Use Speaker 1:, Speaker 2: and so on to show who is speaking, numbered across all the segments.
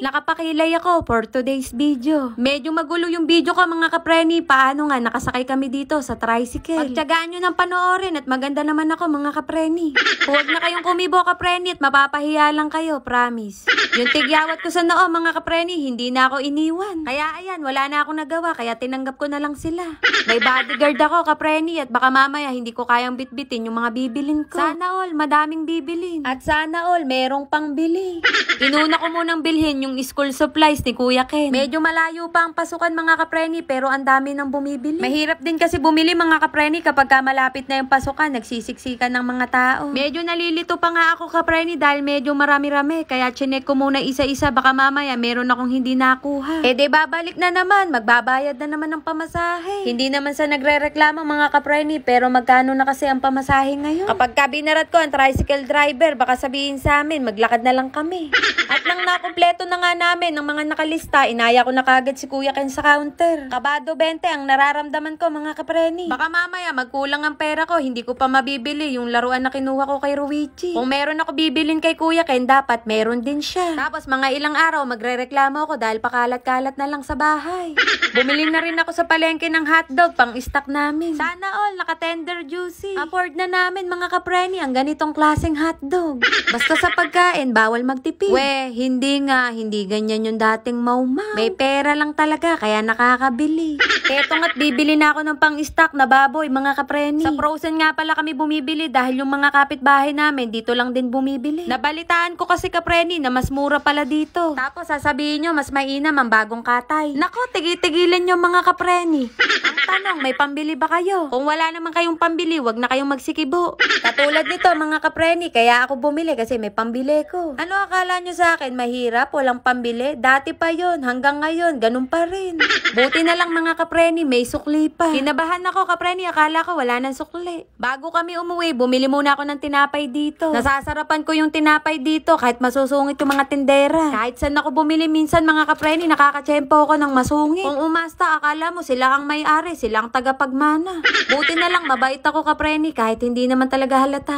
Speaker 1: Nakapakilay ako for today's video. Medyo magulo yung video ko mga kapreni. Paano nga nakasakay kami dito sa tricycle? Pagtyagaan nyo ng panoorin at maganda naman ako mga kapreni. Huwag na kayong kumibo kapreni at mapapahiya lang kayo, promise. Yung tigyawat ko sa noo mga kapreni, hindi na ako iniwan. Kaya ayan, wala na akong nagawa kaya tinanggap ko na lang sila. May bodyguard ako kapreni at baka mamaya hindi ko kayang bitbitin yung mga bibilin ko. Sana all, madaming bibilin. At sana all, merong pang bili. Inuna ko munang bilhin yung yung school supplies ni Kuya Ken. Medyo malayo pa ang pasukan mga kapreni pero ang dami nang bumibili. Mahirap din kasi bumili mga kapreni kapag malapit na yung pasukan, nagsisiksikan ng mga tao. Medyo nalilito pa nga ako kapreni dahil medyo marami-rami kaya chinek ko muna isa-isa baka mamaya meron akong hindi nakuha. Eh de babalik na naman, magbabayad na naman ng pamasahe. Hindi naman sa nagrereklamo mga kapreni pero magkano na kasi ang pamasahe ngayon? Kapag ka binarat ko ang tricycle driver, baka sabihin sa amin maglakad na lang kami. At nang nakumpleto ng nga namin ng mga nakalista, inaya ko na kagad si Kuya Ken sa counter. Kabado 20 ang nararamdaman ko mga kapreni. Baka mamaya magkulang ang pera ko, hindi ko pa mabibili yung laruan na kinuha ko kay Ruichi. Kung meron ako bibilin kay Kuya Ken, dapat meron din siya. Tapos mga ilang araw magrereklamo ako dahil pakalat-kalat na lang sa bahay. Bumili na rin ako sa palengke ng hotdog pang istak namin. Sana all naka-tender juicy. Afford na namin mga kapreni ang ganitong klaseng hotdog. Basta sa pagkain, bawal magtipid. We, hindi nga, hindi hindi ganyan yung dating maumang. May pera lang talaga, kaya nakakabili. Eto nga't bibili na ako ng pang-stock na baboy, mga kapreni. Sa Frozen nga pala kami bumibili dahil yung mga kapitbahay namin dito lang din bumibili. Nabalitaan ko kasi kapreni na mas mura pala dito. Tapos sasabihin nyo, mas mainam ang bagong katay. Nako, tigitigilan nyo mga kapreni. nagtatanong, may pambili ba kayo? Kung wala naman kayong pambili, wag na kayong magsikibo. Katulad nito mga kapreni, kaya ako bumili kasi may pambili ko. Ano akala nyo sa akin, mahirap, walang pambili? Dati pa yon hanggang ngayon, ganun pa rin. Buti na lang mga kapreni, may sukli pa. Kinabahan ako kapreni, akala ko wala nang sukli. Bago kami umuwi, bumili muna ako ng tinapay dito. Nasasarapan ko yung tinapay dito kahit masusungit yung mga tindera. Kahit saan ako bumili minsan mga kapreni, nakakachempo ako ng masungit. Kung umasta, akala mo sila ang may-ari, silang tagapagmana. Buti na lang mabait ako ka Preni kahit hindi naman talaga halata.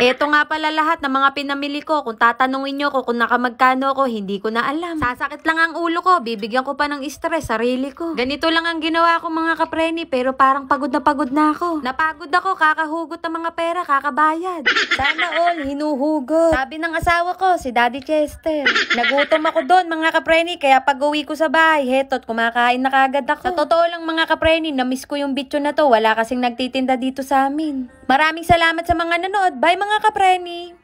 Speaker 1: Eto nga pala lahat ng mga pinamili ko. Kung tatanungin nyo ko kung nakamagkano ako, hindi ko na alam. Sasakit lang ang ulo ko. Bibigyan ko pa ng stress sarili ko. Ganito lang ang ginawa ko mga kapreni pero parang pagod na pagod na ako. Napagod ako, kakahugot ng mga pera, kakabayad. Sana all, hinuhugot. Sabi ng asawa ko, si Daddy Chester. Nagutom ako doon mga kapreni kaya pag uwi ko sa bahay, heto't kumakain na kagad ako. Sa totoo lang mga kapreni, Lenny, namiss ko yung bitso na to. Wala kasing nagtitinda dito sa amin. Maraming salamat sa mga nanood. Bye mga kapreni!